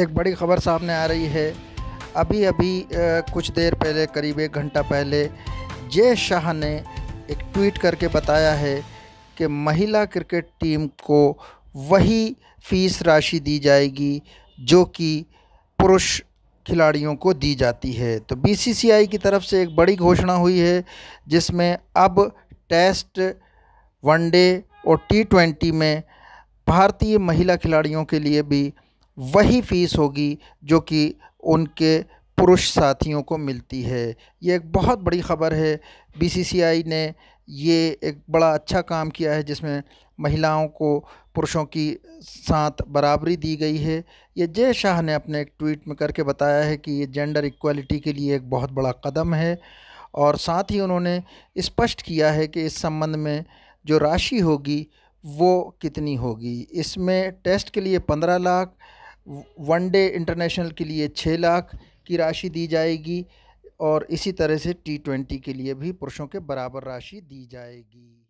एक बड़ी ख़बर सामने आ रही है अभी अभी कुछ देर पहले करीब एक घंटा पहले जय शाह ने एक ट्वीट करके बताया है कि महिला क्रिकेट टीम को वही फीस राशि दी जाएगी जो कि पुरुष खिलाड़ियों को दी जाती है तो बीसीसीआई की तरफ से एक बड़ी घोषणा हुई है जिसमें अब टेस्ट वनडे और टी ट्वेंटी में भारतीय महिला खिलाड़ियों के लिए भी वही फ़ीस होगी जो कि उनके पुरुष साथियों को मिलती है ये एक बहुत बड़ी ख़बर है बीसीसीआई ने ये एक बड़ा अच्छा काम किया है जिसमें महिलाओं को पुरुषों की साथ बराबरी दी गई है ये जय शाह ने अपने एक ट्वीट में करके बताया है कि ये जेंडर इक्वलिटी के लिए एक बहुत बड़ा कदम है और साथ ही उन्होंने स्पष्ट किया है कि इस संबंध में जो राशि होगी वो कितनी होगी इसमें टेस्ट के लिए पंद्रह लाख वनडे इंटरनेशनल के लिए छः लाख की राशि दी जाएगी और इसी तरह से टी ट्वेंटी के लिए भी पुरुषों के बराबर राशि दी जाएगी